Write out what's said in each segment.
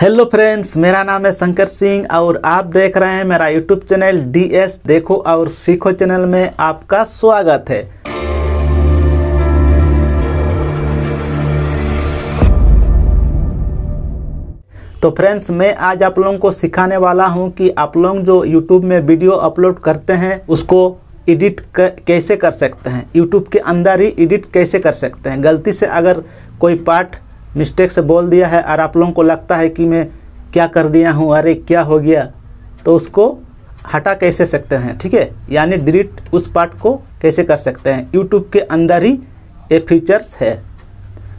hello friends मेरा नाम है शंकर सिंह और आप देख रहे हैं मेरा यूट्यूब चैनल डीएस देखो और सीखो चैनल में आपका स्वागत है तो फ्रेंड्स मैं आज आप लोगों को सिखाने वाला हूं कि आप लोग जो यूट्यूब में वीडियो अपलोड करते हैं उसको एडिट कैसे कर सकते हैं यूट्यूब के अंदर ही एडिट कैसे कर सकते हैं गलती से अगर कोई पार्ट मिस्टेक से बोल दिया है और आप लोगों को लगता है कि मैं क्या कर दिया हूँ अरे क्या हो गया तो उसको हटा कैसे सकते हैं ठीक है यानी डिलीट उस पार्ट को कैसे कर सकते हैं यूट्यूब के अंदर ही ये फीचर्स है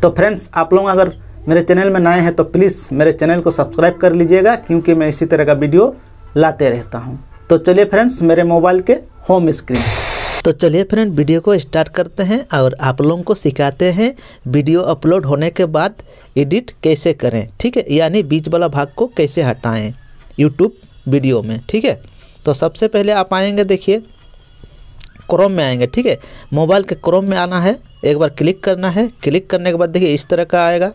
तो फ्रेंड्स आप लोग अगर मेरे चैनल में नए हैं तो प्लीज़ मेरे चैनल को सब्सक्राइब कर लीजिएगा क्योंकि मैं इसी तरह का वीडियो लाते रहता हूँ तो चलिए फ्रेंड्स मेरे मोबाइल के होम स्क्रीन तो चलिए फ्रेंड वीडियो को स्टार्ट करते हैं और आप लोगों को सिखाते हैं वीडियो अपलोड होने के बाद एडिट कैसे करें ठीक है यानी बीच वाला भाग को कैसे हटाएं यूट्यूब वीडियो में ठीक है तो सबसे पहले आप आएंगे देखिए क्रोम में आएंगे ठीक है मोबाइल के क्रोम में आना है एक बार क्लिक करना है क्लिक करने के बाद देखिए इस तरह का आएगा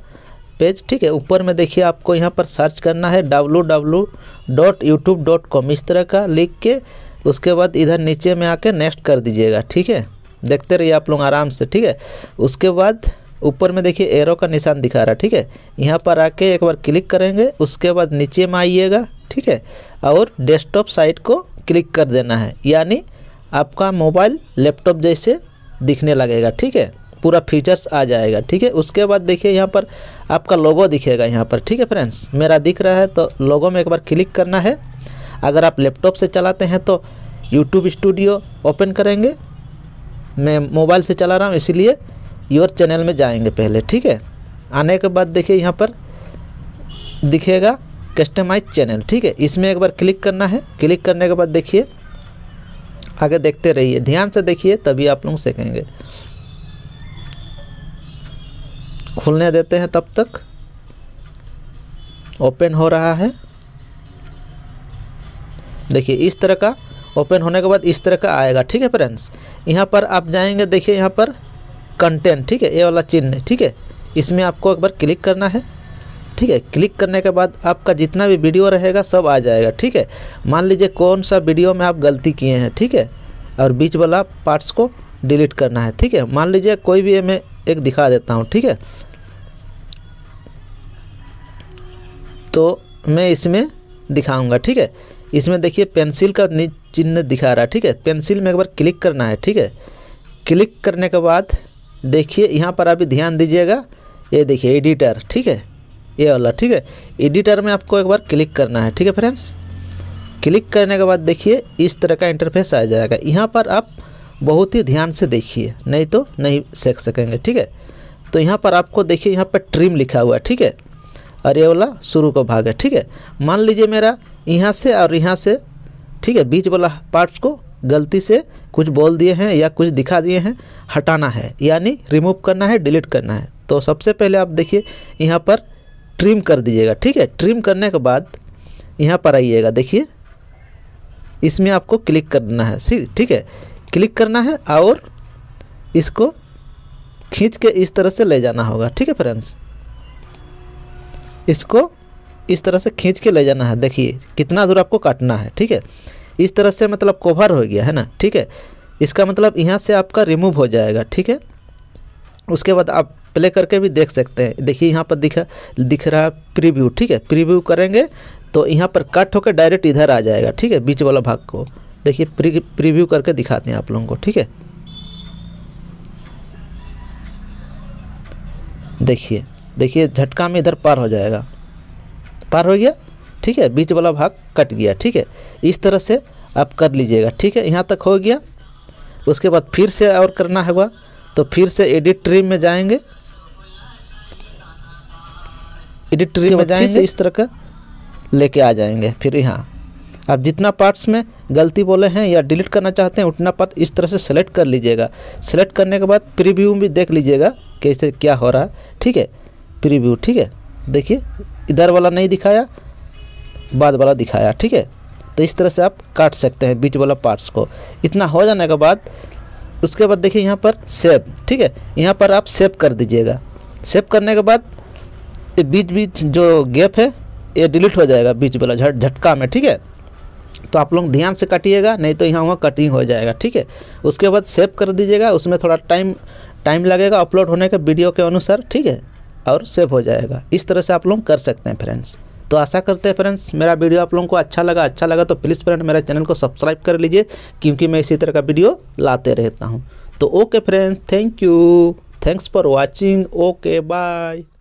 पेज ठीक है ऊपर में देखिए आपको यहाँ पर सर्च करना है W W dot YouTube dot com इस तरह का लिख के उसके बाद इधर नीचे में आके नेक्स्ट कर दीजिएगा ठीक है देखते रहिए आप लोग आराम से ठीक है उसके बाद ऊपर में देखिए एरो का निशान दिखा रहा है ठीक है यहाँ पर आके एक बार क्लिक करेंगे उसके बाद नीचे में आइएगा ठीक है और डेस्कटॉप साइट को क्लिक कर देना है यानी आपका मोबाइल लैपटॉप जैसे दिखने लगेगा ठीक है पूरा फीचर्स आ जाएगा ठीक है उसके बाद देखिए यहाँ पर आपका लोगो दिखेगा यहाँ पर ठीक है फ्रेंड्स मेरा दिख रहा है तो लोगो में एक बार क्लिक करना है अगर आप लैपटॉप से चलाते हैं तो यूट्यूब स्टूडियो ओपन करेंगे मैं मोबाइल से चला रहा हूँ इसीलिए योर चैनल में जाएंगे पहले ठीक है आने के बाद देखिए यहाँ पर दिखेगा कस्टमाइज चैनल ठीक है इसमें एक बार क्लिक करना है क्लिक करने के बाद देखिए आगे देखते रहिए ध्यान से देखिए तभी आप लोग सीखेंगे खुलने देते हैं तब तक ओपन हो रहा है देखिए इस तरह का ओपन होने के बाद इस तरह का आएगा ठीक है फ्रेंड्स यहाँ पर आप जाएंगे देखिए यहाँ पर कंटेंट ठीक है ये वाला चिन्ह ठीक है इसमें आपको एक बार क्लिक करना है ठीक है क्लिक करने के बाद आपका जितना भी वीडियो रहेगा सब आ जाएगा ठीक है मान लीजिए कौन सा वीडियो में आप गलती किए हैं ठीक है और बीच वाला पार्ट्स को डिलीट करना है ठीक है मान लीजिए कोई भी मैं एक दिखा देता हूँ ठीक है तो मैं इसमें दिखाऊंगा ठीक है इसमें देखिए पेंसिल का चिन्ह दिखा रहा है ठीक है पेंसिल में एक बार क्लिक करना है ठीक है क्लिक करने के बाद देखिए यहाँ पर अभी ध्यान दीजिएगा ये देखिए एडिटर ठीक है ये वाला ठीक है एडिटर में आपको एक बार क्लिक करना है ठीक है फ्रेंड्स क्लिक करने के बाद देखिए इस तरह का इंटरफेस आ जाएगा यहाँ पर आप बहुत ही ध्यान से देखिए नहीं तो नहीं सीख सकेंगे ठीक है तो यहाँ पर आपको देखिए यहाँ पर ट्रिम लिखा हुआ है ठीक है और ये वाला शुरू का भाग है ठीक है मान लीजिए मेरा यहाँ से और यहाँ से ठीक है बीच वाला पार्ट्स को गलती से कुछ बोल दिए हैं या कुछ दिखा दिए हैं हटाना है यानी रिमूव करना है डिलीट करना है तो सबसे पहले आप देखिए यहाँ पर ट्रिम कर दीजिएगा ठीक है ट्रिम करने के बाद यहाँ पर आइएगा देखिए इसमें आपको क्लिक करना है सी ठीक है क्लिक करना है और इसको खींच के इस तरह से ले जाना होगा ठीक है फ्रेंड्स इसको इस तरह से खींच के ले जाना है देखिए कितना दूर आपको काटना है ठीक है इस तरह से मतलब कवर हो गया है ना ठीक है इसका मतलब यहाँ से आपका रिमूव हो जाएगा ठीक है उसके बाद आप प्ले करके भी देख सकते हैं देखिए यहाँ पर दिखा दिख रहा है प्रीव्यू ठीक है प्रीव्यू करेंगे तो यहाँ पर कट होकर डायरेक्ट इधर आ जाएगा ठीक है बीच वाला भाग को देखिए प्रिव्यू प्रीव्यू करके दिखाते हैं आप लोगों को ठीक है देखिए देखिए झटका में इधर पार हो जाएगा पार हो गया ठीक है बीच वाला भाग कट गया ठीक है इस तरह से आप कर लीजिएगा ठीक है यहाँ तक हो गया उसके बाद फिर से और करना होगा तो फिर से एडिट ट्री में जाएंगे एडिट ट्री में जाएंगे इस तरह का लेके आ जाएंगे फिर यहाँ आप जितना पार्ट्स में गलती बोले हैं या डिलीट करना चाहते हैं उतना पार्ट इस तरह से सेलेक्ट कर लीजिएगा सेलेक्ट करने के बाद प्रीव्यू भी देख लीजिएगा कैसे क्या हो रहा है ठीक है प्रीव्यू ठीक है देखिए इधर वाला नहीं दिखाया बाद वाला दिखाया ठीक है तो इस तरह से आप काट सकते हैं बीच वाला पार्ट्स को इतना हो जाने के बाद उसके बाद देखिए यहाँ पर सेव ठीक है यहाँ पर आप सेव कर दीजिएगा सेव करने के बाद ये बीच बीच जो गैप है ये डिलीट हो जाएगा बीच वाला झट झटका में ठीक है तो आप लोग ध्यान से काटिएगा नहीं तो यहाँ वहाँ कटिंग हो जाएगा ठीक है उसके बाद सेव कर दीजिएगा उसमें थोड़ा टाइम टाइम लगेगा अपलोड होने के वीडियो के अनुसार ठीक है और सेव हो जाएगा इस तरह से आप लोग कर सकते हैं फ्रेंड्स तो आशा करते हैं फ्रेंड्स मेरा वीडियो आप लोगों को अच्छा लगा अच्छा लगा तो प्लीज़ फ्रेंड मेरा चैनल को सब्सक्राइब कर लीजिए क्योंकि मैं इसी तरह का वीडियो लाते रहता हूँ तो okay friends thank you thanks for watching okay bye